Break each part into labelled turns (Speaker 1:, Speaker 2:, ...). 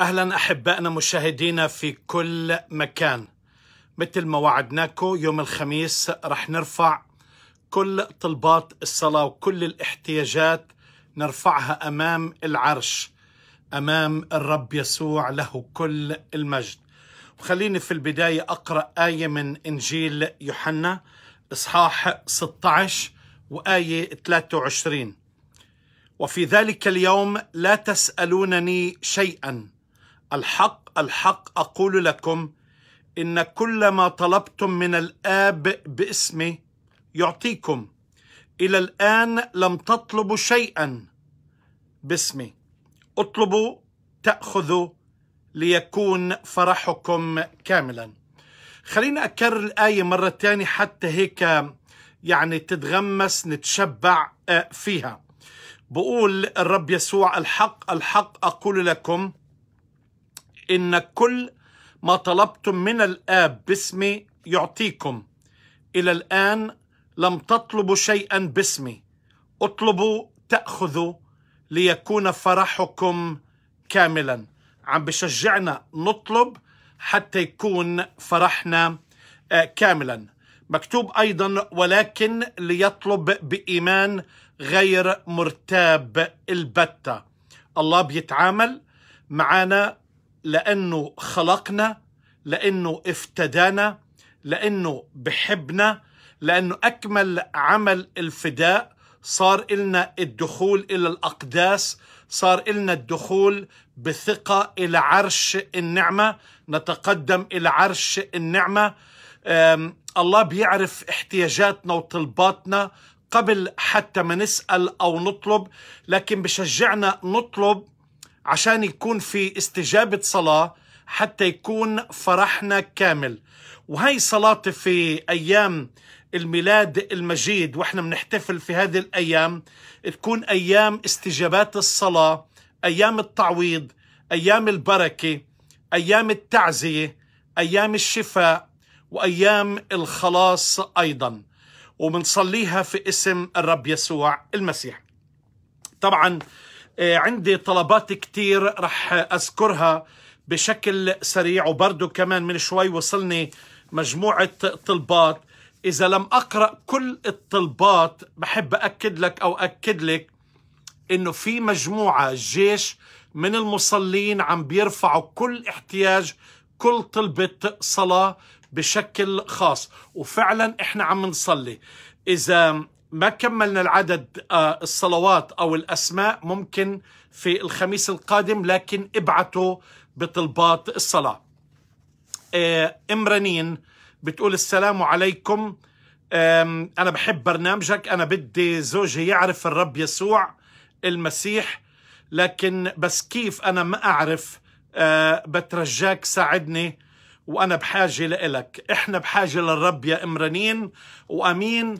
Speaker 1: اهلا احبائنا مشاهدينا في كل مكان مثل ما وعدناكم يوم الخميس رح نرفع كل طلبات الصلاه وكل الاحتياجات نرفعها امام العرش امام الرب يسوع له كل المجد وخليني في البدايه اقرا ايه من انجيل يوحنا اصحاح 16 وايه 23 وفي ذلك اليوم لا تسالونني شيئا الحق الحق أقول لكم إن كل ما طلبتم من الآب باسمي يعطيكم إلى الآن لم تطلبوا شيئا باسمي اطلبوا تأخذوا ليكون فرحكم كاملا خلينا أكرر الآية مرة تانية حتى هيك يعني تتغمس نتشبع آه، فيها بقول الرب يسوع الحق الحق أقول لكم إن كل ما طلبتم من الآب باسمي يعطيكم إلى الآن لم تطلبوا شيئا باسمي اطلبوا تأخذوا ليكون فرحكم كاملا عم بشجعنا نطلب حتى يكون فرحنا آه، كاملا مكتوب أيضا ولكن ليطلب بإيمان غير مرتاب البتة الله بيتعامل معنا لأنه خلقنا لأنه افتدانا لأنه بحبنا لأنه أكمل عمل الفداء صار إلنا الدخول إلى الأقداس صار إلنا الدخول بثقة إلى عرش النعمة نتقدم إلى عرش النعمة الله بيعرف احتياجاتنا وطلباتنا قبل حتى ما نسأل أو نطلب لكن بشجعنا نطلب عشان يكون في استجابة صلاة حتى يكون فرحنا كامل وهي صلاة في أيام الميلاد المجيد وإحنا بنحتفل في هذه الأيام تكون أيام استجابات الصلاة أيام التعويض أيام البركة أيام التعزية أيام الشفاء وأيام الخلاص أيضا وبنصليها في اسم الرب يسوع المسيح طبعا آه، عندي طلبات كتير رح أذكرها بشكل سريع وبرضه كمان من شوي وصلني مجموعة طلبات إذا لم أقرأ كل الطلبات بحب أكد لك أو أكد لك إنه في مجموعة جيش من المصلين عم بيرفعوا كل احتياج كل طلبة صلاة بشكل خاص وفعلا إحنا عم نصلي إذا ما كملنا العدد آه، الصلوات أو الأسماء ممكن في الخميس القادم لكن ابعتوا بطلبات الصلاة آه، إمرانين بتقول السلام عليكم أنا بحب برنامجك أنا بدي زوجي يعرف الرب يسوع المسيح لكن بس كيف أنا ما أعرف آه، بترجاك ساعدني وأنا بحاجة لإلك إحنا بحاجة للرب يا إمرانين وأمين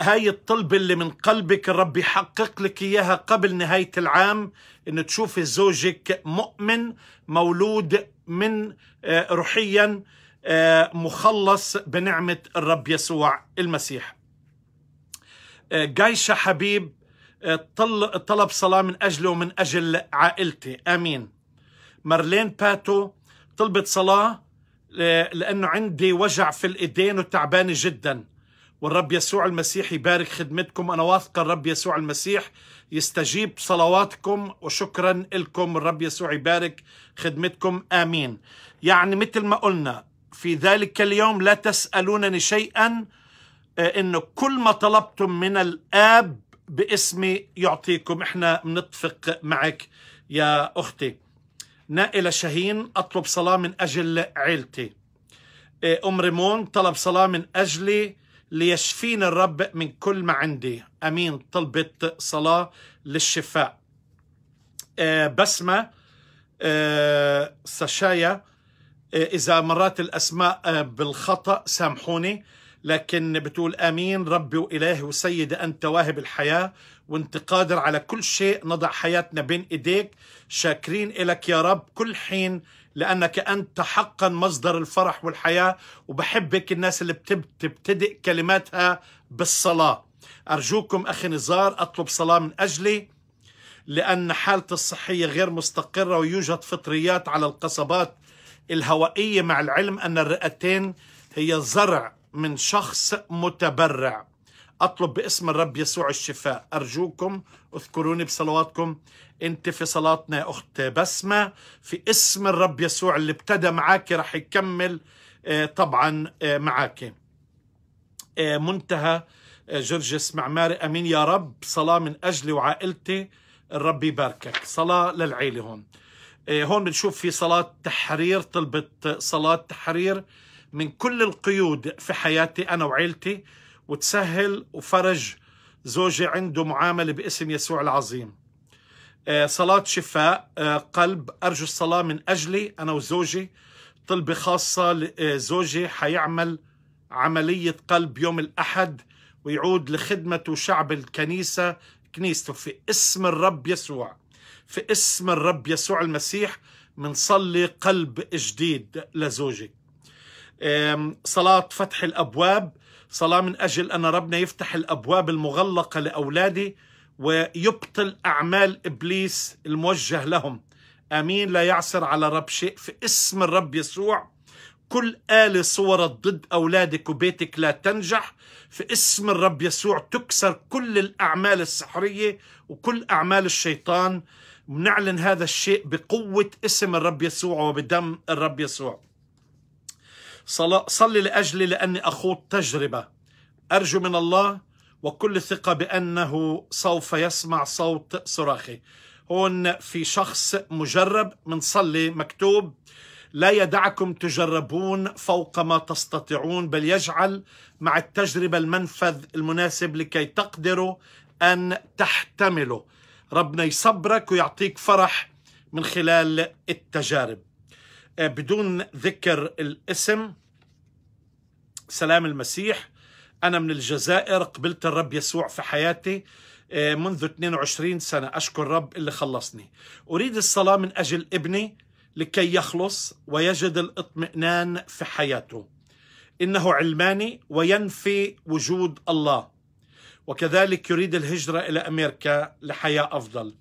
Speaker 1: هاي الطلبة اللي من قلبك الرب يحقق لك إياها قبل نهاية العام إن تشوفي زوجك مؤمن مولود من آه، روحيا آه، مخلص بنعمة الرب يسوع المسيح آه، جايشة حبيب طلب صلاة من أجله ومن أجل عائلتي آمين مارلين باتو طلبت صلاة لأنه عندي وجع في الإيدين وتعبانة جداً والرب يسوع المسيح يبارك خدمتكم أنا واثق الرب يسوع المسيح يستجيب صلواتكم وشكرا لكم الرب يسوع يبارك خدمتكم آمين يعني مثل ما قلنا في ذلك اليوم لا تسألونني شيئا آه، إنه كل ما طلبتم من الآب باسمي يعطيكم احنا بنتفق معك يا أختي نائلة شاهين أطلب صلاة من أجل عيلتي آه، أم ريمون طلب صلاة من أجلي ليشفيني الرب من كل ما عندي امين طلبت صلاه للشفاء آه، بسمه آه، سشايا آه، اذا مرات الاسماء بالخطا سامحوني لكن بتقول امين ربي والهي وسيدي انت واهب الحياه وانت قادر على كل شيء نضع حياتنا بين ايديك شاكرين الك يا رب كل حين لأنك أنت حقا مصدر الفرح والحياة وبحبك الناس اللي بتبتدئ كلماتها بالصلاة أرجوكم أخي نزار أطلب صلاة من أجلي لأن حالتي الصحية غير مستقرة ويوجد فطريات على القصبات الهوائية مع العلم أن الرئتين هي زرع من شخص متبرع أطلب باسم الرب يسوع الشفاء أرجوكم اذكروني بصلواتكم أنت في صلاتنا يا أخت بسمة في اسم الرب يسوع اللي ابتدى معاكي رح يكمل آه، طبعا آه، معاكي آه، منتهى جرجس معماري أمين يا رب صلاة من أجلي وعائلتي الرب يباركك صلاة للعيلة هون هون بنشوف في صلاة تحرير طلبت صلاة تحرير من كل القيود في حياتي أنا وعيلتي وتسهل وفرج زوجي عنده معامله باسم يسوع العظيم آه، صلاه شفاء آه، قلب ارجو الصلاه من اجلي انا وزوجي طلبه خاصه آه، زوجي حيعمل عمليه قلب يوم الاحد ويعود لخدمته شعب الكنيسه كنيسته في اسم الرب يسوع في اسم الرب يسوع المسيح منصلي قلب جديد لزوجي صلاة فتح الأبواب صلاة من أجل أن ربنا يفتح الأبواب المغلقة لأولادي ويبطل أعمال إبليس الموجه لهم امين لا يعسر على رب شيء في اسم الرب يسوع كل آلة صورت ضد أولادك وبيتك لا تنجح في اسم الرب يسوع تكسر كل الأعمال السحرية وكل أعمال الشيطان نعلن هذا الشيء بقوة اسم الرب يسوع وبدم الرب يسوع صلي لأجلي لأني أخوض تجربة أرجو من الله وكل ثقة بأنه سوف يسمع صوت صراخي هون في شخص مجرب صلي مكتوب لا يدعكم تجربون فوق ما تستطيعون بل يجعل مع التجربة المنفذ المناسب لكي تقدروا أن تحتملوا ربنا يصبرك ويعطيك فرح من خلال التجارب آه، بدون ذكر الاسم سلام المسيح أنا من الجزائر قبلت الرب يسوع في حياتي آه، منذ 22 سنة أشكر الرب اللي خلصني أريد الصلاة من أجل ابني لكي يخلص ويجد الاطمئنان في حياته إنه علماني وينفي وجود الله وكذلك يريد الهجرة إلى أمريكا لحياة أفضل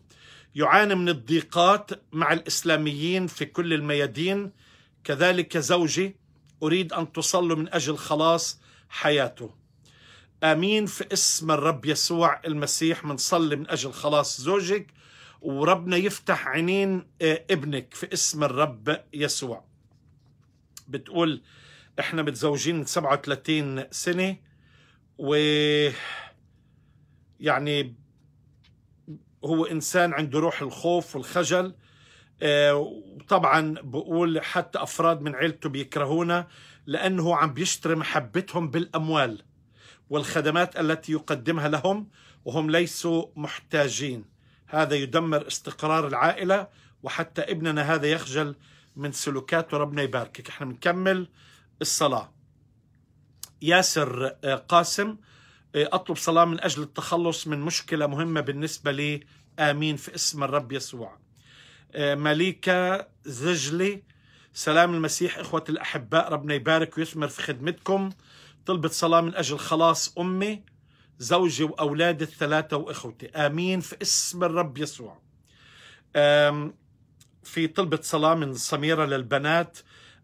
Speaker 1: يعاني من الضيقات مع الإسلاميين في كل الميادين كذلك زوجي أريد أن تصلوا من أجل خلاص حياته آمين في اسم الرب يسوع المسيح منصلي من أجل خلاص زوجك وربنا يفتح عينين آه، ابنك في اسم الرب يسوع بتقول احنا متزوجين من 37 سنة و يعني هو إنسان عنده روح الخوف والخجل آه، وطبعا بقول حتى أفراد من عيلته بيكرهونا لأنه عم بيشتري محبتهم بالأموال والخدمات التي يقدمها لهم وهم ليسوا محتاجين هذا يدمر استقرار العائلة وحتى ابننا هذا يخجل من سلوكاته ربنا يباركك احنا بنكمل الصلاة ياسر آه، قاسم آه، أطلب صلاة من أجل التخلص من مشكلة مهمة بالنسبة لي آمين في اسم الرب يسوع آه، مليكة زجلي سلام المسيح إخوة الأحباء ربنا يبارك ويثمر في خدمتكم طلبت صلاة من أجل خلاص أمي زوجي وأولادي الثلاثة وإخوتي آمين في اسم الرب يسوع في طلبة صلاة من سميرة للبنات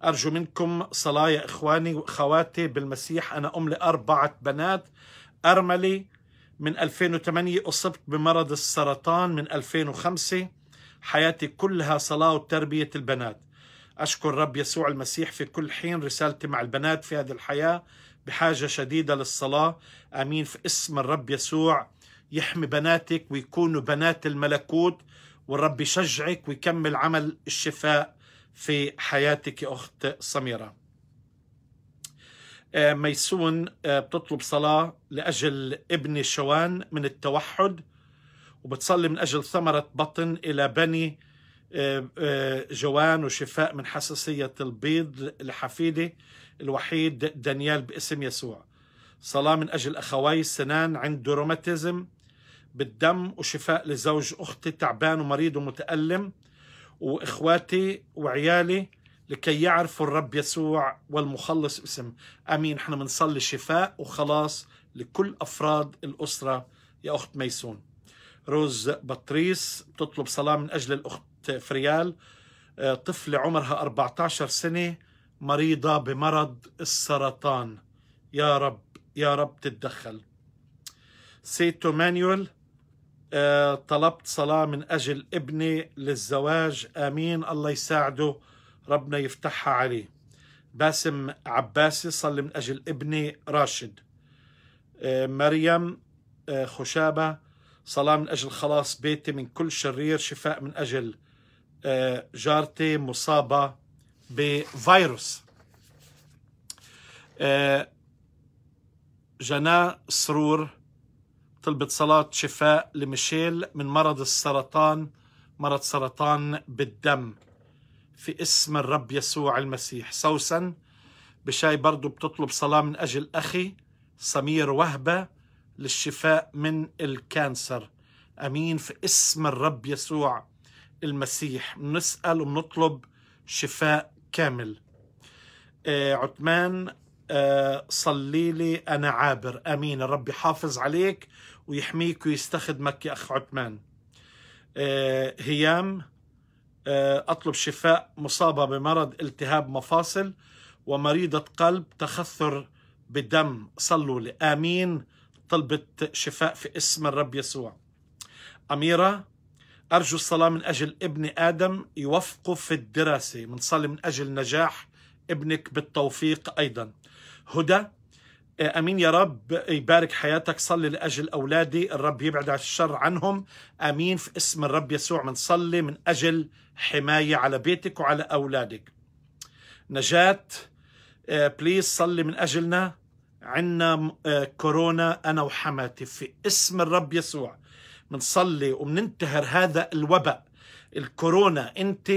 Speaker 1: أرجو منكم صلاة يا إخواني وإخواتي بالمسيح أنا أم لأربعة بنات أرملي من 2008 أصبت بمرض السرطان من 2005 حياتي كلها صلاة وتربية البنات أشكر رب يسوع المسيح في كل حين رسالتي مع البنات في هذه الحياة بحاجة شديدة للصلاة آمين في اسم الرب يسوع يحمي بناتك ويكونوا بنات الملكوت والرب يشجعك ويكمل عمل الشفاء في حياتك يا أخت سميرة آه، ميسون آه، بتطلب صلاة لأجل ابن شوان من التوحد وبتصلي من أجل ثمرة بطن إلى بني آه، جوان وشفاء من حساسية البيض لحفيدة الوحيد دانيال باسم يسوع صلاة من أجل أخوي سنان عنده روماتيزم بالدم وشفاء لزوج أختي تعبان ومريض ومتألم وإخواتي وعيالي لكي يعرفوا الرب يسوع والمخلص اسم امين احنا بنصلي شفاء وخلاص لكل افراد الاسره يا اخت ميسون روز بطريس بتطلب صلاه من اجل الاخت فريال آه، طفله عمرها 14 سنه مريضه بمرض السرطان يا رب يا رب تتدخل سيتو مانيول آه، طلبت صلاة من أجل ابني للزواج آمين الله يساعده ربنا يفتحها عليه باسم عباسي صلي من أجل ابني راشد آه، مريم آه، خشابة صلاة من أجل خلاص بيتي من كل شرير شفاء من أجل آه، جارتي مصابة بفيروس جنا سرور طلبت صلاة شفاء لميشيل من مرض السرطان مرض سرطان بالدم في اسم الرب يسوع المسيح سوسن بشاي برضو بتطلب صلاة من أجل أخي سمير وهبة للشفاء من الكانسر أمين في اسم الرب يسوع المسيح نسأل وبنطلب شفاء كامل آه عثمان آه صلي لي أنا عابر أمين الرب يحافظ عليك ويحميك ويستخدمك يا أخ عثمان آه هيام آه، أطلب شفاء مصابة بمرض التهاب مفاصل ومريضة قلب تخثر بدم صلوا لامين آمين طلبت شفاء في اسم الرب يسوع أميرة أرجو الصلاة من أجل ابن آدم يوفقه في الدراسة بنصلي من أجل نجاح ابنك بالتوفيق أيضا هدى آه، امين يا رب يبارك حياتك صلي لاجل اولادي الرب يبعد عن الشر عنهم امين في اسم الرب يسوع بنصلي من اجل حمايه على بيتك وعلى اولادك نجاه بليز آه، صلي من اجلنا عنا آه، كورونا انا وحماتي في اسم الرب يسوع بنصلي وبننتهر هذا الوباء الكورونا انت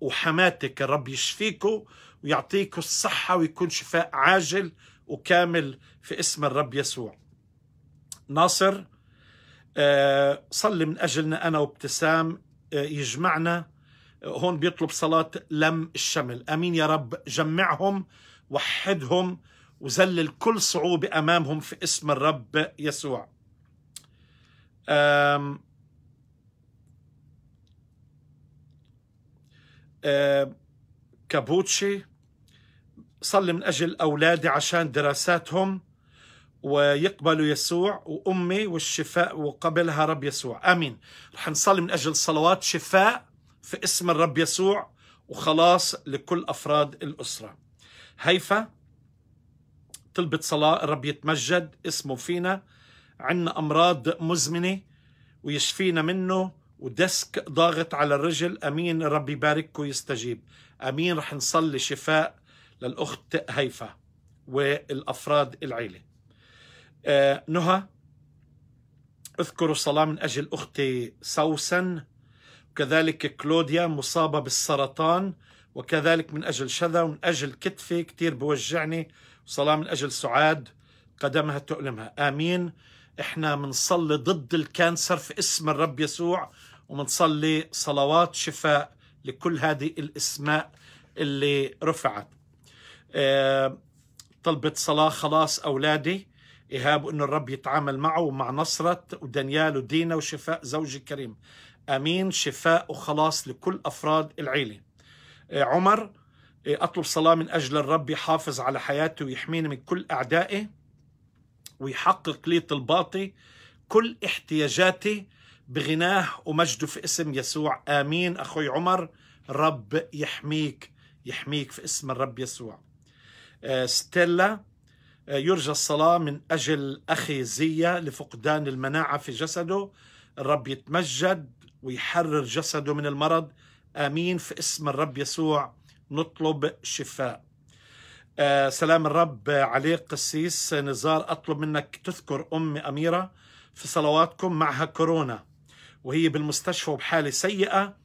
Speaker 1: وحماتك الرب يشفيكم ويعطيكم الصحه ويكون شفاء عاجل وكامل في اسم الرب يسوع ناصر آه، صلي من أجلنا أنا وابتسام آه، يجمعنا آه، هون بيطلب صلاة لم الشمل أمين يا رب جمعهم وحدهم وزلل كل صعوبة أمامهم في اسم الرب يسوع أم أم كابوتشي صلي من أجل أولادي عشان دراساتهم ويقبلوا يسوع وأمي والشفاء وقبلها رب يسوع آمين رح نصلي من أجل صلوات شفاء في اسم الرب يسوع وخلاص لكل أفراد الأسرة هيفا طلبت صلاة الرب يتمجد اسمه فينا عندنا أمراض مزمنة ويشفينا منه ودسك ضاغط على الرجل أمين ربي يبارككم ويستجيب أمين رح نصلي شفاء للأخت هيفا والأفراد العيلة آه، نهى اذكروا الصلاة من أجل أختي سوسن وكذلك كلوديا مصابة بالسرطان وكذلك من أجل شذا ومن أجل كتفي كتير بوجعني صلاة من أجل سعاد قدمها تؤلمها آمين إحنا منصلي ضد الكانسر في اسم الرب يسوع ومنصلي صلوات شفاء لكل هذه الاسماء اللي رفعت آه، طلبت صلاة خلاص أولادي إيهاب أن الرب يتعامل معه ومع نصرة ودانيال ودينا وشفاء زوجي الكريم أمين شفاء وخلاص لكل أفراد العيلة آه، عمر آه، أطلب صلاة من أجل الرب يحافظ على حياتي ويحميني من كل أعدائي ويحقق لي طلباتي كل احتياجاتي بغناه ومجده في اسم يسوع آمين أخوي عمر رب يحميك يحميك في اسم الرب يسوع آه، ستيلا آه، يرجى الصلاة من أجل أخي زيا لفقدان المناعة في جسده الرب يتمجد ويحرر جسده من المرض آمين في اسم الرب يسوع نطلب شفاء آه سلام الرب عليك قسيس نزار أطلب منك تذكر أم أميرة في صلواتكم معها كورونا وهي بالمستشفى وبحالة سيئة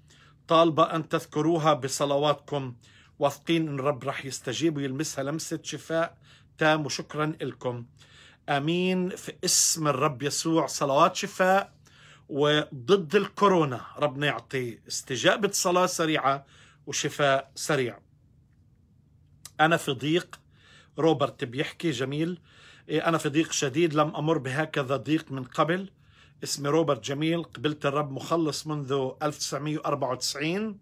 Speaker 1: طالبة أن تذكروها بصلواتكم واثقين ان الرب راح يستجيب ويلمسها لمسه شفاء تام وشكرا لكم امين في اسم الرب يسوع صلوات شفاء وضد الكورونا ربنا يعطي استجابه صلاه سريعه وشفاء سريع انا في ضيق روبرت بيحكي جميل إيه، انا في ضيق شديد لم امر بهكذا ضيق من قبل اسمي روبرت جميل قبلت الرب مخلص منذ 1994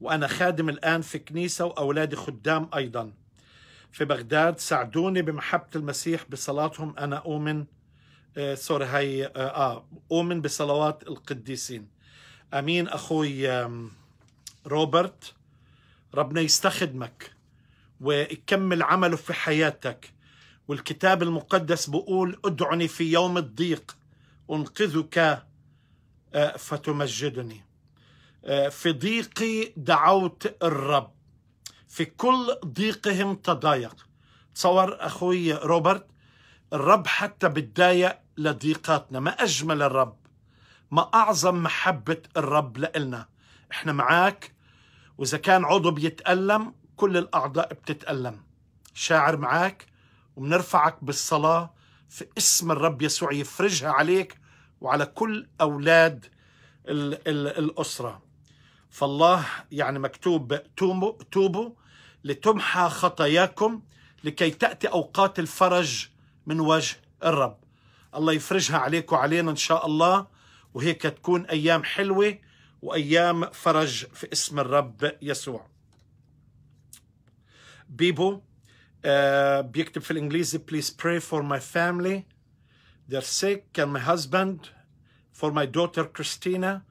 Speaker 1: وأنا خادم الآن في كنيسة وأولادي خدام أيضا في بغداد ساعدوني بمحبة المسيح بصلاتهم أنا أؤمن آه، سوري هي آه،, آه, أؤمن بصلوات القديسين أمين أخوي روبرت ربنا يستخدمك ويكمل عمله في حياتك والكتاب المقدس بقول ادعني في يوم الضيق أنقذك آه، فتمجدني آه، في ضيقي دعوت الرب في كل ضيقهم تضايق تصور أخوي روبرت الرب حتى بتضايق لضيقاتنا ما أجمل الرب ما أعظم محبة الرب لإلنا إحنا معاك وإذا كان عضو بيتألم كل الأعضاء بتتألم شاعر معاك ومنرفعك بالصلاة في اسم الرب يسوع يفرجها عليك وعلى كل أولاد الأسرة فالله يعني مكتوب توبوا توبوا لتمحى خطاياكم لكي تأتي أوقات الفرج من وجه الرب الله يفرجها عليكم وعلينا إن شاء الله وهيك تكون أيام حلوة وأيام فرج في اسم الرب يسوع بيبو آه بيكتب في الإنجليزي please pray for my family they're sick and my husband for my daughter Christina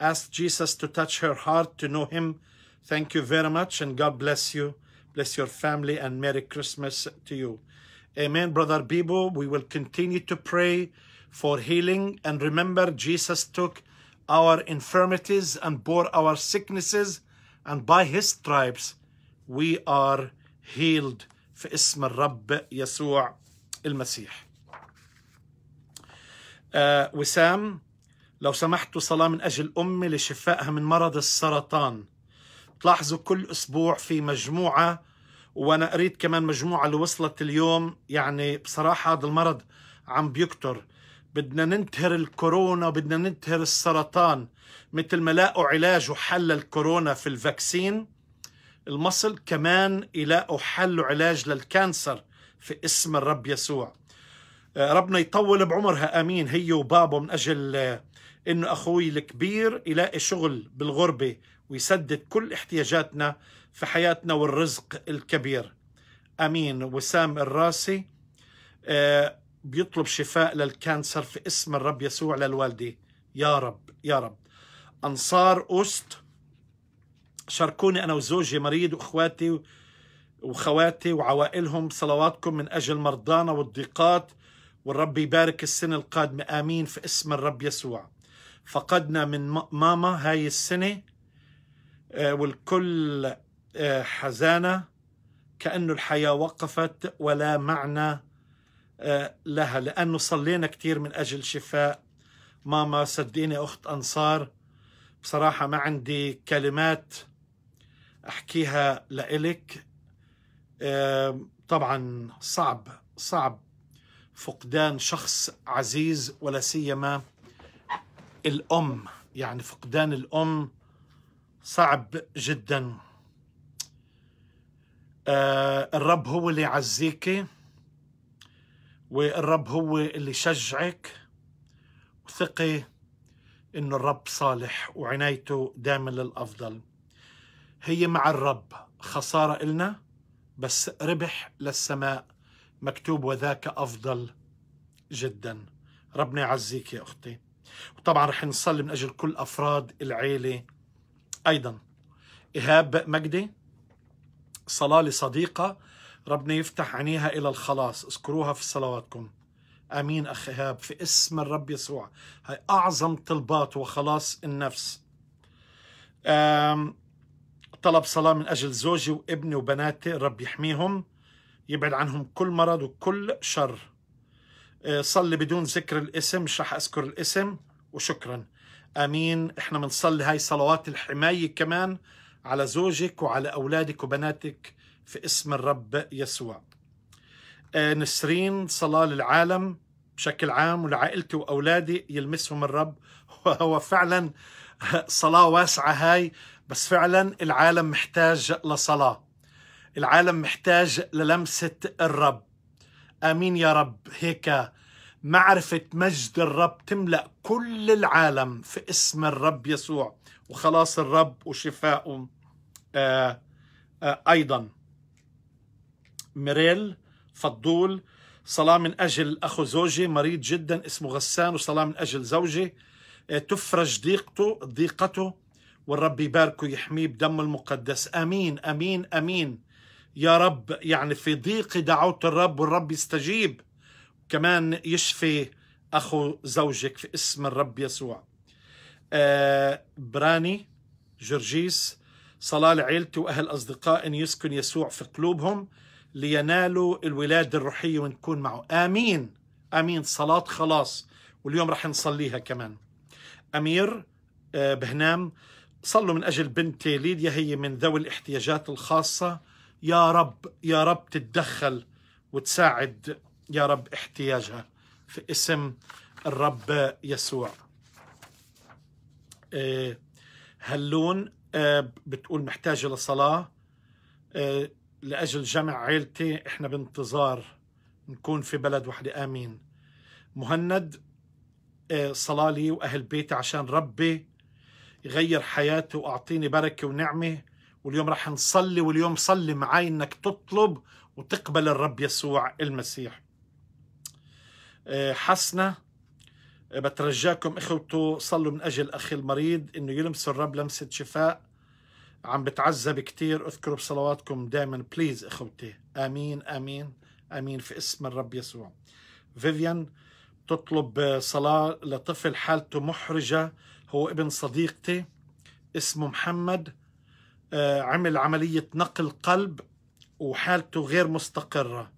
Speaker 1: asked Jesus to touch her heart to know him. Thank you very much and God bless you. Bless your family and Merry Christmas to you. Amen, Brother Bibo. We will continue to pray for healing. And remember, Jesus took our infirmities and bore our sicknesses. And by his stripes, we are healed. في اسم الرب يسوع المسيح. Uh, Wissam. لو سمحتوا صلاة من أجل أمي لشفائها من مرض السرطان تلاحظوا كل أسبوع في مجموعة وأنا قريت كمان مجموعة اللي وصلت اليوم يعني بصراحة هذا المرض عم بيكتر بدنا ننتهر الكورونا بدنا ننتهر السرطان مثل ما لاقوا علاج وحل الكورونا في الفاكسين المصل كمان يلاقوا حل وعلاج للكانسر في اسم الرب يسوع آه، ربنا يطول بعمرها امين هي وبابه من اجل آه، انه اخوي الكبير يلاقي شغل بالغربه ويسدد كل احتياجاتنا في حياتنا والرزق الكبير امين وسام الراسي آه بيطلب شفاء للكانسر في اسم الرب يسوع للوالده يا رب يا رب انصار اوست شاركوني انا وزوجي مريض واخواتي وخواتي وعوائلهم صلواتكم من اجل مرضانا والضيقات والرب يبارك السنه القادمه امين في اسم الرب يسوع فقدنا من ماما هاي السنة آه، والكل آه، حزانة كأنه الحياة وقفت ولا معنى آه، لها لأنه صلينا كثير من أجل شفاء ماما صدقيني أخت أنصار بصراحة ما عندي كلمات أحكيها لإلك طبعا صعب صعب فقدان شخص عزيز ولا سيما الأم يعني فقدان الأم صعب جدا آه الرب هو اللي يعزيك والرب هو اللي يشجعك وثقي انه الرب صالح وعنايته دائما للافضل هي مع الرب خساره النا بس ربح للسماء مكتوب وذاك افضل جدا ربنا يعزيك يا اختي وطبعا رح نصلي من أجل كل أفراد العيلة أيضا إيهاب مجدي صلاة لصديقة ربنا يفتح عينيها إلى الخلاص اذكروها في صلواتكم امين اخ ايهاب في اسم الرب يسوع هاي اعظم طلبات وخلاص النفس طلب صلاه من اجل زوجي وابني وبناتي رب يحميهم يبعد عنهم كل مرض وكل شر آه، صلي بدون ذكر الاسم مش رح اذكر الاسم وشكرا امين احنا بنصلي هاي صلوات الحمايه كمان على زوجك وعلى اولادك وبناتك في اسم الرب يسوع آه، نسرين صلاه للعالم بشكل عام ولعائلتي واولادي يلمسهم الرب وهو فعلا صلاه واسعه هاي بس فعلا العالم محتاج لصلاه العالم محتاج للمسه الرب امين يا رب هيك معرفه مجد الرب تملا كل العالم في اسم الرب يسوع وخلاص الرب وشفائه آآ آه، آآ آه، ايضا ميريل فضول صلاة من أجل أخو زوجي مريض جدا اسمه غسان وصلاة من أجل زوجي آه، تفرج ضيقته ضيقته والرب يباركه يحميه بدم المقدس امين امين امين يا رب يعني في ضيق دعوت الرب والرب يستجيب كمان يشفي أخو زوجك في اسم الرب يسوع آه براني جرجيس صلاة لعيلتي وأهل أصدقاء أن يسكن يسوع في قلوبهم لينالوا الولادة الروحية ونكون معه آمين آمين صلاة خلاص واليوم رح نصليها كمان أمير آه، بهنام صلوا من أجل بنتي ليديا هي من ذوي الاحتياجات الخاصة يا رب يا رب تتدخل وتساعد يا رب احتياجها في اسم الرب يسوع هلون آه، آه، بتقول محتاجة لصلاة آه، لأجل جمع عيلتي إحنا بانتظار نكون في بلد وحدة آمين مهند صلاة لي وأهل بيتي عشان ربي يغير حياتي وأعطيني بركة ونعمة واليوم رح نصلي واليوم صلي معي انك تطلب وتقبل الرب يسوع المسيح آه، حسنة آه، بترجاكم اخوته صلوا من اجل اخي المريض انه يلمس الرب لمسة شفاء عم بتعذب كثير اذكروا بصلواتكم دائما بليز اخوتي امين امين امين في اسم الرب يسوع فيفيان تطلب صلاة لطفل حالته محرجة هو ابن صديقتي اسمه محمد آه، عمل عملية نقل قلب وحالته غير مستقرة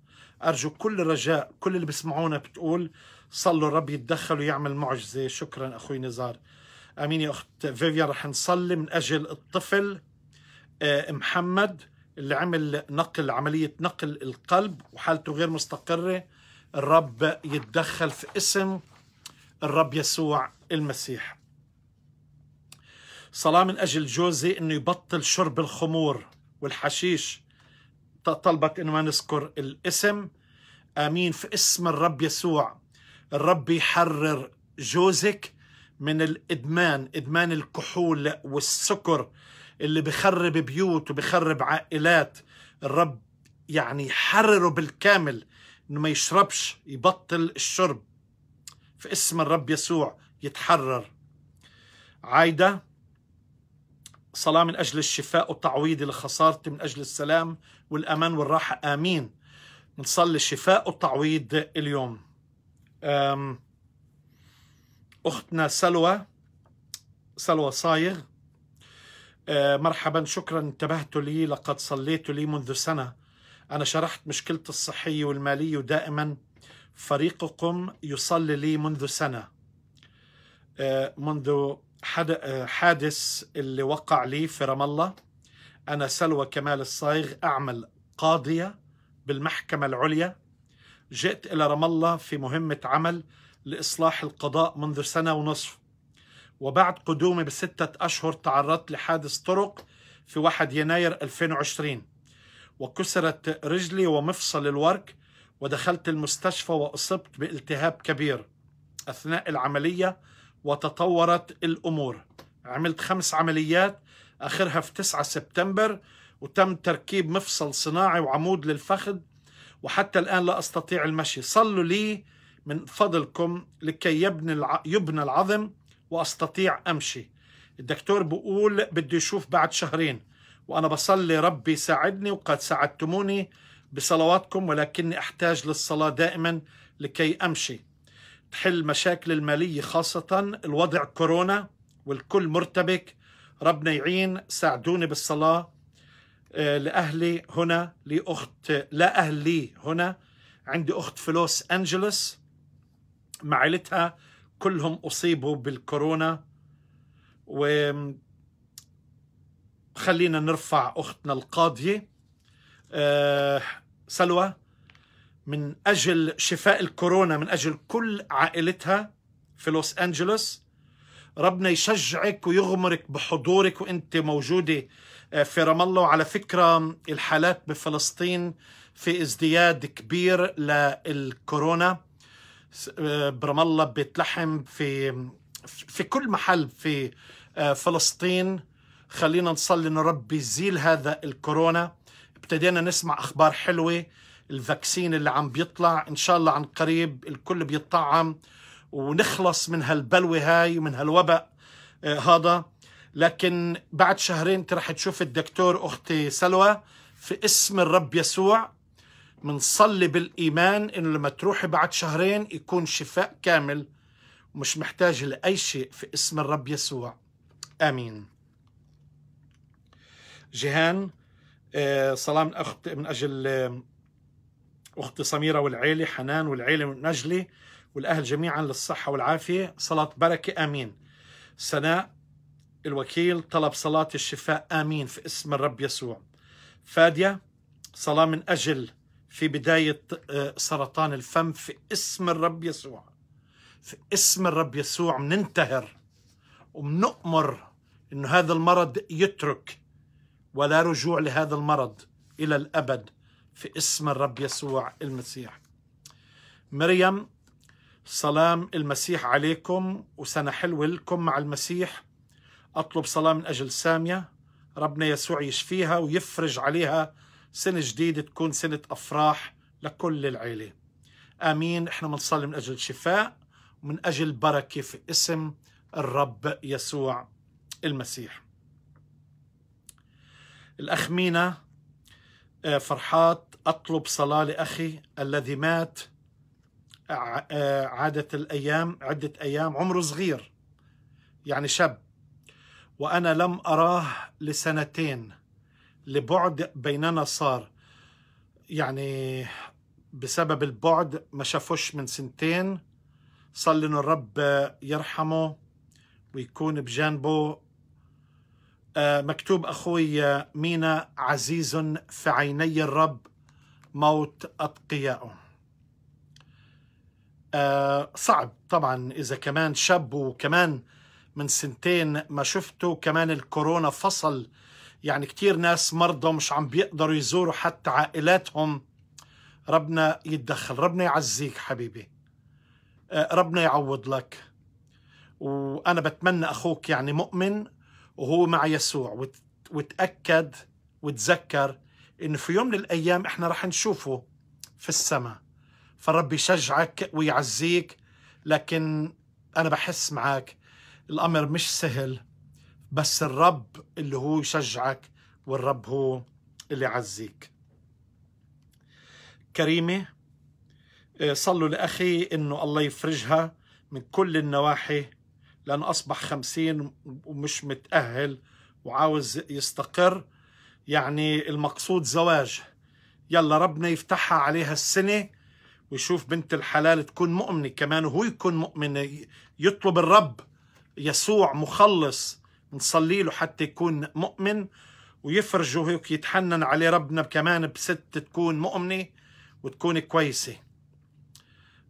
Speaker 1: أرجو كل رجاء كل اللي بسمعونا بتقول صلوا الرب يتدخل ويعمل معجزة شكرا أخوي نزار امين يا اخت فيفيا رح نصلي من اجل الطفل آه، محمد اللي عمل نقل عمليه نقل القلب وحالته غير مستقره الرب يتدخل في اسم الرب يسوع المسيح صلاة من أجل جوزي أنه يبطل شرب الخمور والحشيش طلبت أنه ما نذكر الاسم آمين في اسم الرب يسوع الرب يحرر جوزك من الإدمان إدمان الكحول والسكر اللي بخرب بيوت وبخرب عائلات الرب يعني يحرره بالكامل انه ما يشربش يبطل الشرب في اسم الرب يسوع يتحرر عايده صلاة من أجل الشفاء والتعويض لخسارتي من أجل السلام والأمان والراحة آمين نصلي الشفاء والتعويض اليوم أختنا سلوى سلوى صايغ آه، مرحبا شكرا انتبهت لي لقد صليت لي منذ سنة أنا شرحت مشكلتي الصحية والمالية ودائما فريقكم يصلي لي منذ سنة آه، منذ حادث اللي وقع لي في رام الله أنا سلوى كمال الصايغ أعمل قاضية بالمحكمة العليا جئت إلى رام الله في مهمة عمل لإصلاح القضاء منذ سنة ونصف وبعد قدومي بستة أشهر تعرضت لحادث طرق في 1 يناير 2020 وكسرت رجلي ومفصل الورك ودخلت المستشفى وأصبت بالتهاب كبير أثناء العملية وتطورت الأمور عملت خمس عمليات آخرها في 9 سبتمبر وتم تركيب مفصل صناعي وعمود للفخذ وحتى الآن لا أستطيع المشي صلوا لي من فضلكم لكي يبني يبنى العظم وأستطيع أمشي الدكتور بقول بده يشوف بعد شهرين وأنا بصلي ربي ساعدني وقد ساعدتموني بصلواتكم ولكني أحتاج للصلاة دائما لكي أمشي تحل مشاكل المالية خاصة الوضع كورونا والكل مرتبك ربنا يعين ساعدوني بالصلاة آه، لأهلي هنا لأخت لا أهلي هنا عندي أخت في لوس أنجلوس مع عائلتها كلهم أصيبوا بالكورونا وخلينا نرفع أختنا القاضية آه، سلوى من أجل شفاء الكورونا من أجل كل عائلتها في لوس أنجلوس ربنا يشجعك ويغمرك بحضورك وانت موجودة آه، في رام الله وعلى فكرة الحالات بفلسطين في ازدياد كبير للكورونا آه، برام الله بتلحم في في كل محل في آه، فلسطين خلينا نصلي ان ربي يزيل هذا الكورونا ابتدينا نسمع اخبار حلوه الفاكسين اللي عم بيطلع إن شاء الله عن قريب الكل بيتطعم ونخلص من هالبلوة هاي ومن هالوباء آه، هذا لكن بعد شهرين رح تشوف الدكتور أختي سلوى في اسم الرب يسوع منصلي بالإيمان إنه لما تروحي بعد شهرين يكون شفاء كامل ومش محتاج لأي شيء في اسم الرب يسوع آمين جيهان صلاة من أخت من أجل آه، أختي سميرة والعيلة حنان والعيلة نجلي والأهل جميعا للصحة والعافية صلاة بركة آمين سناء الوكيل طلب صلاة الشفاء آمين في اسم الرب يسوع فادية صلاة من أجل في بداية آه، سرطان الفم في اسم الرب يسوع في اسم الرب يسوع مننتهر ومنؤمر أن هذا المرض يترك ولا رجوع لهذا المرض إلى الأبد في اسم الرب يسوع المسيح مريم سلام المسيح عليكم وسنة حلوة لكم مع المسيح أطلب صلاة من أجل سامية ربنا يسوع يشفيها ويفرج عليها سنة جديدة تكون سنة أفراح لكل العيلة آمين إحنا بنصلي من أجل شفاء ومن أجل بركة في اسم الرب يسوع المسيح الأخ مينا آه، فرحات أطلب صلاة لأخي الذي مات آه، عادة الأيام عدة أيام عمره صغير يعني شاب وأنا لم أراه لسنتين لبعد بيننا صار يعني بسبب البعد ما شافوش من سنتين صلي إنه الرب يرحمه ويكون بجانبه آه، مكتوب أخوي آه، مينا عزيز في عيني الرب موت أتقياءه آه، صعب طبعا إذا كمان شاب وكمان من سنتين ما شفته كمان الكورونا فصل يعني كتير ناس مرضى مش عم بيقدروا يزوروا حتى عائلاتهم ربنا يتدخل ربنا يعزيك حبيبي ربنا يعوض لك وأنا بتمنى أخوك يعني مؤمن وهو مع يسوع وتأكد وتذكر إنه في يوم من الأيام إحنا رح نشوفه في السماء فالرب يشجعك ويعزيك لكن أنا بحس معك الأمر مش سهل بس الرب اللي هو يشجعك والرب هو اللي يعزيك كريمة آه، صلوا لأخي إنه الله يفرجها من كل النواحي لأنه أصبح خمسين ومش متأهل وعاوز يستقر يعني المقصود زواج يلا ربنا يفتحها عليها السنة ويشوف بنت الحلال تكون مؤمنة كمان وهو يكون مؤمن يطلب الرب يسوع مخلص نصلي له حتى يكون مؤمن ويفرجه هيك يتحنن عليه ربنا كمان بست تكون مؤمنة وتكون كويسة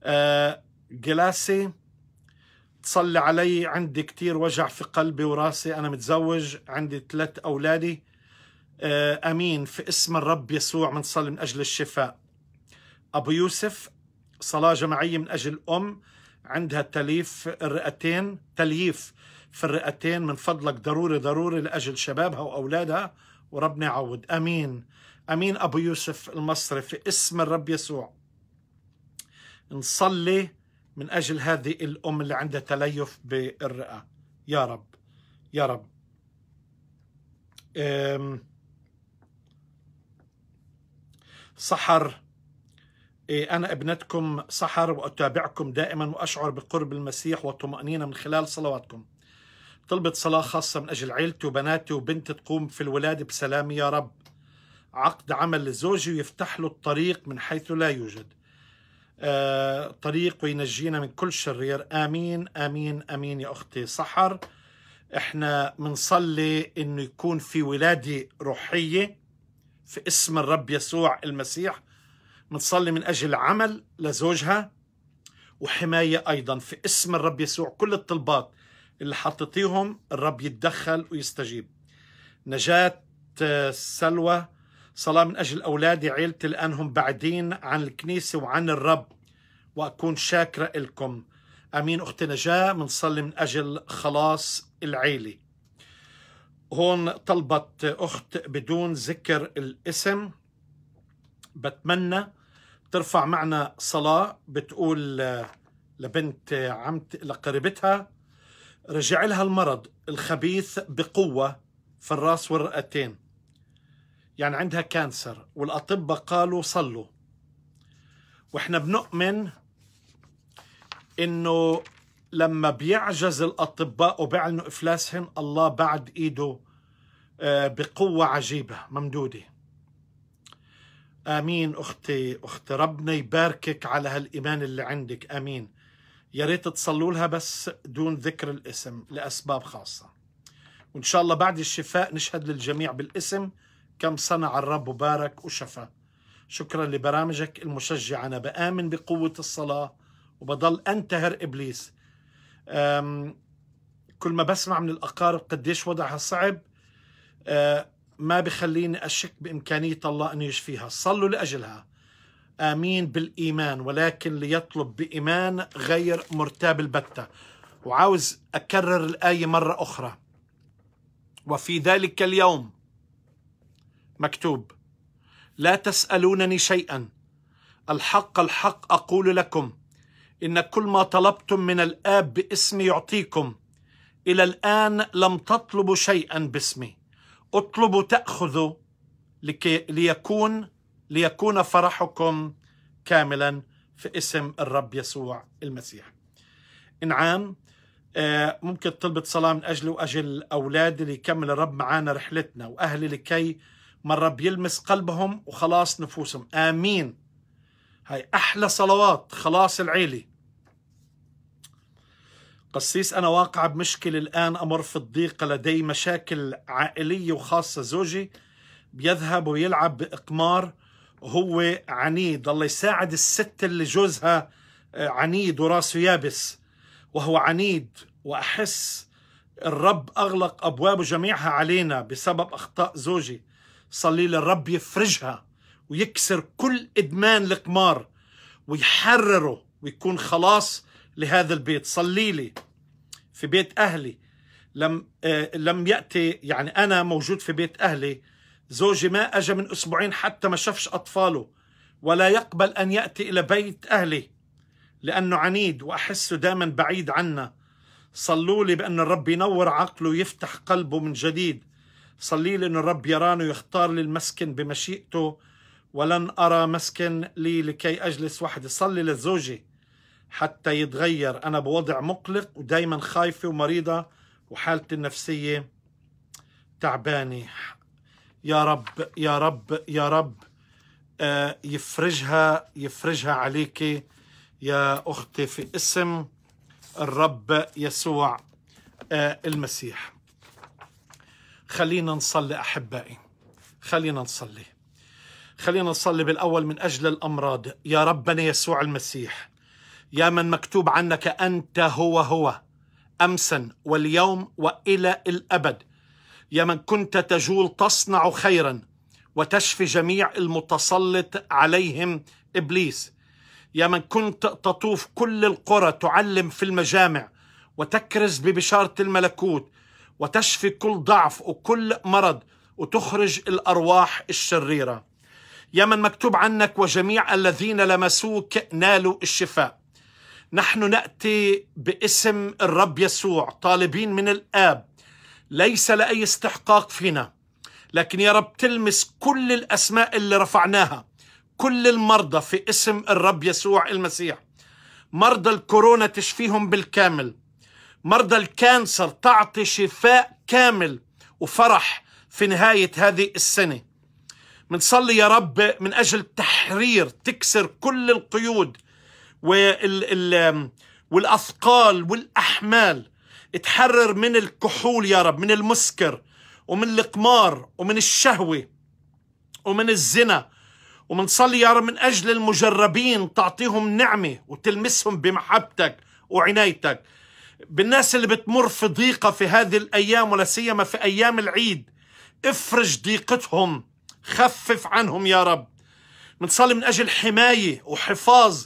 Speaker 1: آه جلاسي تصلي علي عندي كتير وجع في قلبي وراسي أنا متزوج عندي ثلاث أولادي آه، أمين في اسم الرب يسوع منصلي من أجل الشفاء أبو يوسف صلاة جماعية من أجل أم عندها تليف الرئتين تلييف في الرئتين من فضلك ضروري ضروري لأجل شبابها وأولادها وربنا يعود أمين أمين أبو يوسف المصري في اسم الرب يسوع نصلي من أجل هذه الأم اللي عندها تليف بالرئة يا رب يا رب صحر إيه، أنا ابنتكم صحر وأتابعكم دائما وأشعر بقرب المسيح والطمأنينة من خلال صلواتكم طلبت صلاة خاصة من أجل عيلتي وبناتي وبنتي تقوم في الولادة بسلام يا رب عقد عمل لزوجي ويفتح له الطريق من حيث لا يوجد آه، طريق وينجينا من كل شرير امين امين امين يا اختي سحر احنا بنصلي انه يكون في ولاده روحيه في اسم الرب يسوع المسيح بنصلي من اجل عمل لزوجها وحمايه ايضا في اسم الرب يسوع كل الطلبات اللي حطيتيهم الرب يتدخل ويستجيب نجاه آه، سلوى صلاة من أجل أولادي عيلتي لأنهم بعدين عن الكنيسة وعن الرب وأكون شاكرة إلكم أمين أختي نجاة منصلي من أجل خلاص العيلة هون طلبت أخت بدون ذكر الاسم بتمنى ترفع معنا صلاة بتقول لبنت عمت لقريبتها رجع لها المرض الخبيث بقوة في الراس والرئتين يعني عندها كانسر والأطباء قالوا صلوا وإحنا بنؤمن إنه لما بيعجز الأطباء وبيعلنوا إفلاسهم الله بعد إيده آه، بقوة عجيبة ممدودة آمين أختي أختي ربنا يباركك على هالإيمان اللي عندك آمين يا ريت تصلوا لها بس دون ذكر الاسم لأسباب خاصة وإن شاء الله بعد الشفاء نشهد للجميع بالاسم كم صنع الرب وبارك وشفى شكرا لبرامجك المشجعة أنا بآمن بقوة الصلاة وبضل أنتهر إبليس كل ما بسمع من الأقارب قديش وضعها صعب أه، ما بخليني أشك بإمكانية الله أن يشفيها صلوا لأجلها آمين بالإيمان ولكن ليطلب بإيمان غير مرتاب البتة وعاوز أكرر الآية مرة أخرى وفي ذلك اليوم مكتوب لا تسالونني شيئا الحق الحق اقول لكم ان كل ما طلبتم من الاب باسمي يعطيكم الى الان لم تطلبوا شيئا باسمي اطلبوا تاخذوا لكي ليكون ليكون فرحكم كاملا في اسم الرب يسوع المسيح انعام آه، ممكن تطلب صلاة من أجلي وأجل أولادي ليكمل الرب معانا رحلتنا وأهلي لكي من رب يلمس قلبهم وخلاص نفوسهم آمين هاي أحلى صلوات خلاص العيلة قسيس أنا واقع بمشكلة الآن أمر في الضيق لدي مشاكل عائلية وخاصة زوجي بيذهب ويلعب بإقمار وهو عنيد الله يساعد الست اللي جوزها آه، عنيد وراسه يابس وهو عنيد وأحس الرب أغلق أبوابه جميعها علينا بسبب أخطاء زوجي صلي للرب يفرجها ويكسر كل إدمان القمار ويحرره ويكون خلاص لهذا البيت صلي لي في بيت أهلي لم آه لم يأتي يعني أنا موجود في بيت أهلي زوجي ما أجا من أسبوعين حتى ما شافش أطفاله ولا يقبل أن يأتي إلى بيت أهلي لأنه عنيد وأحسه دائما بعيد عنا صلوا لي بأن الرب ينور عقله ويفتح قلبه من جديد صلي لأن الرب يراني ويختار لي المسكن بمشيئته ولن أرى مسكن لي لكي أجلس وحدي صلي لزوجي حتى يتغير أنا بوضع مقلق ودايما خايفة ومريضة وحالتي النفسية تعبانة يا رب يا رب يا رب آه، يفرجها يفرجها عليك يا أختي في اسم الرب يسوع آه، المسيح خلينا نصلي أحبائي خلينا نصلي خلينا نصلي بالأول من أجل الأمراض يا ربنا يسوع المسيح يا من مكتوب عنك أنت هو هو أمسا واليوم وإلى الأبد يا من كنت تجول تصنع خيرا وتشفي جميع المتسلط عليهم إبليس يا من كنت تطوف كل القرى تعلم في المجامع وتكرز ببشارة الملكوت وتشفي كل ضعف وكل مرض وتخرج الأرواح الشريرة يا من مكتوب عنك وجميع الذين لمسوك نالوا الشفاء نحن نأتي باسم الرب يسوع طالبين من الآب ليس لأي استحقاق فينا لكن يا رب تلمس كل الأسماء اللي رفعناها كل المرضى في اسم الرب يسوع المسيح مرضى الكورونا تشفيهم بالكامل مرضى الكانسر تعطي شفاء كامل وفرح في نهاية هذه السنة بنصلي يا رب من أجل تحرير تكسر كل القيود وال والأثقال والأحمال تحرر من الكحول يا رب من المسكر ومن القمار ومن الشهوة ومن الزنا ومنصلي يا رب من أجل المجربين تعطيهم نعمة وتلمسهم بمحبتك وعنايتك بالناس اللي بتمر في ضيقة في هذه الأيام ولا سيما في أيام العيد افرج ضيقتهم خفف عنهم يا رب بنصلي من أجل حماية وحفاظ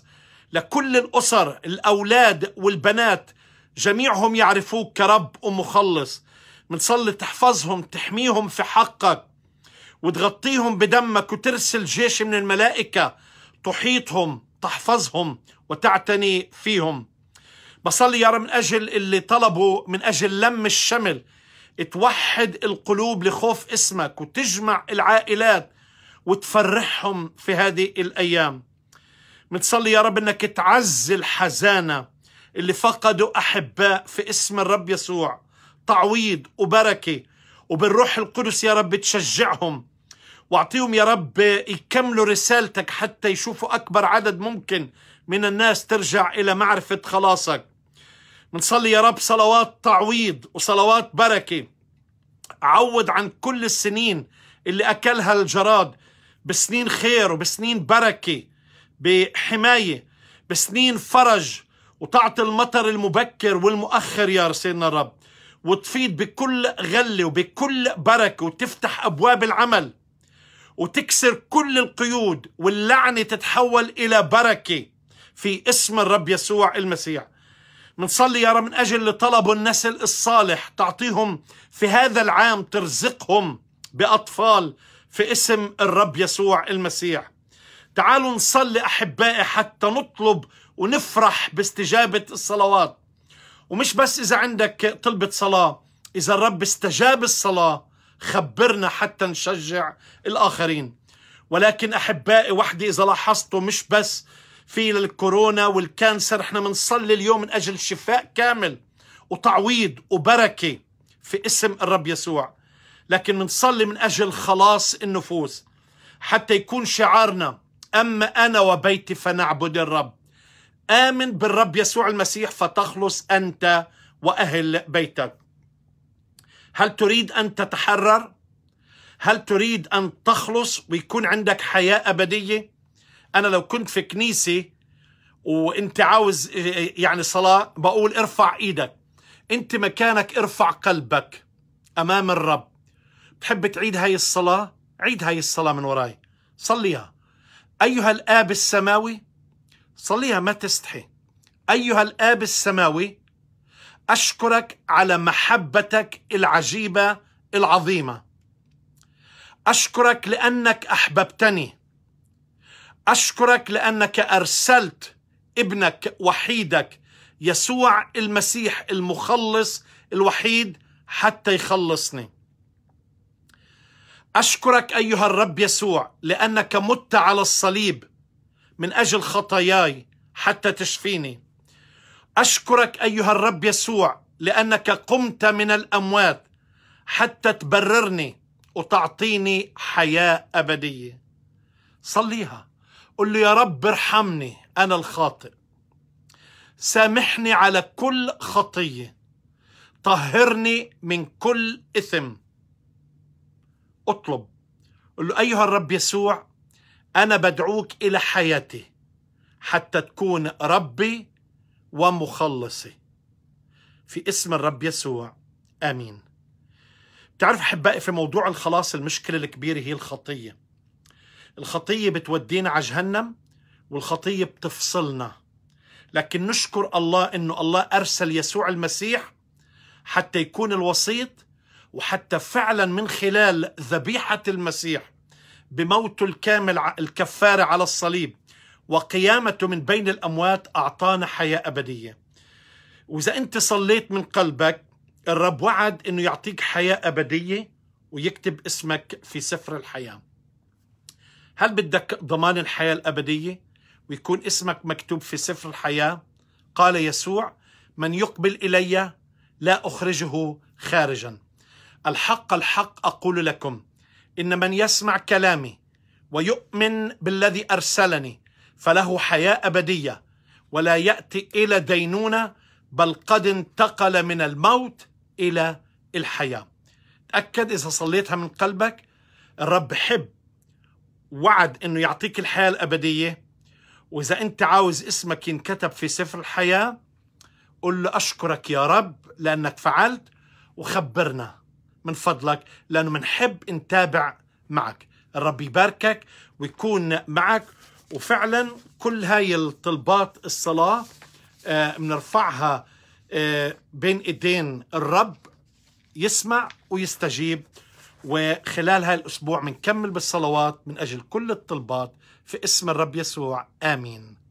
Speaker 1: لكل الأسر الأولاد والبنات جميعهم يعرفوك كرب ومخلص بنصلي تحفظهم تحميهم في حقك وتغطيهم بدمك وترسل جيش من الملائكة تحيطهم تحفظهم وتعتني فيهم بصلي يا رب من أجل اللي طلبوا من أجل لم الشمل توحد القلوب لخوف اسمك وتجمع العائلات وتفرحهم في هذه الأيام متصلي يا رب أنك تعزي الحزانة اللي فقدوا أحباء في اسم الرب يسوع تعويض وبركة وبالروح القدس يا رب تشجعهم واعطيهم يا رب يكملوا رسالتك حتى يشوفوا أكبر عدد ممكن من الناس ترجع إلى معرفة خلاصك بنصلي يا رب صلوات تعويض وصلوات بركه عوض عن كل السنين اللي اكلها الجراد بسنين خير وبسنين بركه بحمايه بسنين فرج وتعطي المطر المبكر والمؤخر يا سيدنا الرب وتفيض بكل غله وبكل بركه وتفتح ابواب العمل وتكسر كل القيود واللعنه تتحول الى بركه في اسم الرب يسوع المسيح بنصلي يا رب من أجل اللي طلبوا النسل الصالح تعطيهم في هذا العام ترزقهم بأطفال في اسم الرب يسوع المسيح تعالوا نصلي أحبائي حتى نطلب ونفرح باستجابة الصلوات ومش بس إذا عندك طلبة صلاة إذا الرب استجاب الصلاة خبرنا حتى نشجع الآخرين ولكن أحبائي وحدي إذا لاحظتوا مش بس في الكورونا والكانسر احنا بنصلي اليوم من اجل شفاء كامل وتعويض وبركه في اسم الرب يسوع لكن بنصلي من اجل خلاص النفوس حتى يكون شعارنا اما انا وبيتي فنعبد الرب امن بالرب يسوع المسيح فتخلص انت واهل بيتك هل تريد ان تتحرر هل تريد ان تخلص ويكون عندك حياه ابديه أنا لو كنت في كنيسة وأنت عاوز يعني صلاة بقول ارفع إيدك أنت مكانك ارفع قلبك أمام الرب بتحب تعيد هاي الصلاة عيد هاي الصلاة من وراي صليها أيها الآب السماوي صليها ما تستحي أيها الآب السماوي أشكرك على محبتك العجيبة العظيمة أشكرك لأنك أحببتني أشكرك لأنك أرسلت ابنك وحيدك يسوع المسيح المخلص الوحيد حتى يخلصني أشكرك أيها الرب يسوع لأنك مت على الصليب من أجل خطاياي حتى تشفيني أشكرك أيها الرب يسوع لأنك قمت من الأموات حتى تبررني وتعطيني حياة أبدية صليها قل له يا رب ارحمني أنا الخاطئ سامحني على كل خطية طهرني من كل إثم اطلب قل له أيها الرب يسوع أنا بدعوك إلى حياتي حتى تكون ربي ومخلصي في اسم الرب يسوع آمين تعرف أحبائي في موضوع الخلاص المشكلة الكبيرة هي الخطية الخطية بتودينا على جهنم والخطية بتفصلنا لكن نشكر الله أنه الله أرسل يسوع المسيح حتى يكون الوسيط وحتى فعلا من خلال ذبيحة المسيح بموته الكامل الكفارة على الصليب وقيامته من بين الأموات أعطانا حياة أبدية وإذا أنت صليت من قلبك الرب وعد أنه يعطيك حياة أبدية ويكتب اسمك في سفر الحياه هل بدك ضمان الحياة الأبدية ويكون اسمك مكتوب في سفر الحياة قال يسوع من يقبل إلي لا أخرجه خارجا الحق الحق أقول لكم إن من يسمع كلامي ويؤمن بالذي أرسلني فله حياة أبدية ولا يأتي إلى دينونة بل قد انتقل من الموت إلى الحياة تأكد إذا صليتها من قلبك الرب حب وعد انه يعطيك الحياه الابديه واذا انت عاوز اسمك ينكتب في سفر الحياه قل له اشكرك يا رب لانك فعلت وخبرنا من فضلك لانه بنحب نتابع معك الرب يباركك ويكون معك وفعلا كل هاي الطلبات الصلاه بنرفعها آه، آه، بين ايدين الرب يسمع ويستجيب وخلال الأسبوع منكمل بالصلوات من أجل كل الطلبات في اسم الرب يسوع آمين